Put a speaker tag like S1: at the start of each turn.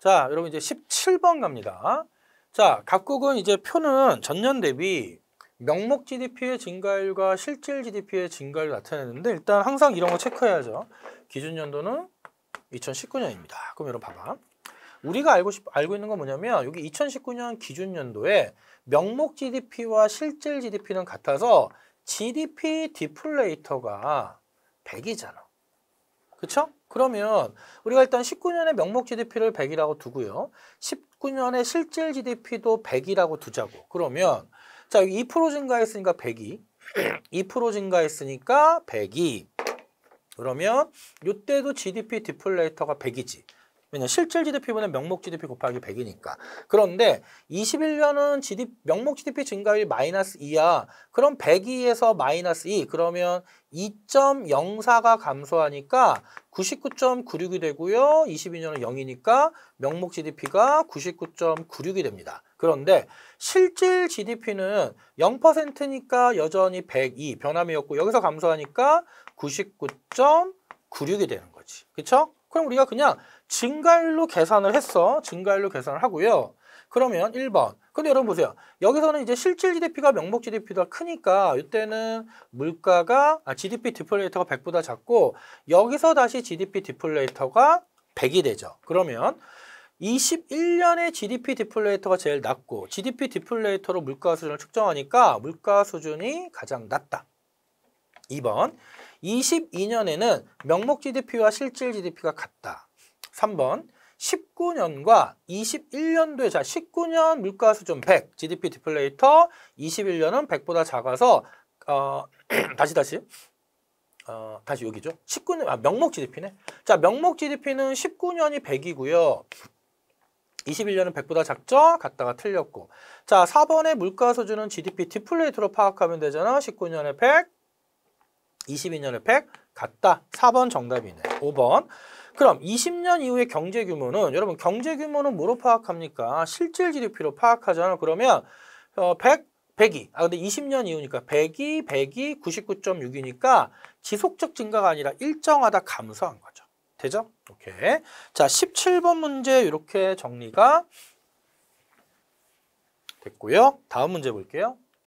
S1: 자, 여러분 이제 17번 갑니다. 자, 각국은 이제 표는 전년 대비 명목 GDP의 증가율과 실질 GDP의 증가율을 나타내는데 일단 항상 이런 거 체크해야죠. 기준 연도는 2019년입니다. 그럼 여러분 봐봐. 우리가 알고 싶, 알고 있는 건 뭐냐면 여기 2019년 기준 연도에 명목 GDP와 실질 GDP는 같아서 GDP 디플레이터가 100이잖아. 그렇죠? 그러면 우리가 일단 19년의 명목 GDP를 100이라고 두고요. 19년의 실질 GDP도 100이라고 두자고. 그러면 자, 2% 증가했으니까 102. 2% 증가했으니까 102. 그러면 이때도 GDP 디플레이터가 100이지. 왜냐 실질 GDP보다는 명목 GDP 곱하기 100이니까. 그런데 21년은 GDP, 명목 GDP 증가율 이 마이너스 2야. 그럼 102에서 마이너스 2 그러면 2.04가 감소하니까 99.96이 되고요. 22년은 0이니까 명목 GDP가 99.96이 됩니다. 그런데 실질 GDP는 0%니까 여전히 102 변함이 없고 여기서 감소하니까 99.96이 되는 거지. 그렇죠? 그럼 우리가 그냥 증가율로 계산을 했어. 증가율로 계산을 하고요. 그러면 1번. 근데 여러분 보세요. 여기서는 이제 실질 GDP가 명목 GDP보다 크니까 이때는 물가가 아, GDP 디플레이터가 100보다 작고 여기서 다시 GDP 디플레이터가 100이 되죠. 그러면 2 1년에 GDP 디플레이터가 제일 낮고 GDP 디플레이터로 물가 수준을 측정하니까 물가 수준이 가장 낮다. 2번 22년에는 명목 GDP와 실질 GDP가 같다. 3번 19년과 21년도에 자 19년 물가 수준 100 GDP 디플레이터 21년은 100보다 작아서 어 다시 다시 어 다시 여기죠 19년 아 명목 GDP네 자 명목 GDP는 19년이 100이고요 21년은 100보다 작죠? 갔다가 틀렸고 자 4번의 물가 수준은 GDP 디플레이터로 파악하면 되잖아 19년에 100 22년에 100 같다. 4번 정답이네. 5번. 그럼 20년 이후의 경제 규모는 여러분 경제 규모는 뭐로 파악합니까? 실질 GDP로 파악하잖아. 그러면 어, 100 102. 아 근데 20년 이후니까 102, 102, 99.6이니까 지속적 증가가 아니라 일정하다 감소한 거죠. 되죠? 오케이. 자, 17번 문제 이렇게 정리가 됐고요. 다음 문제 볼게요.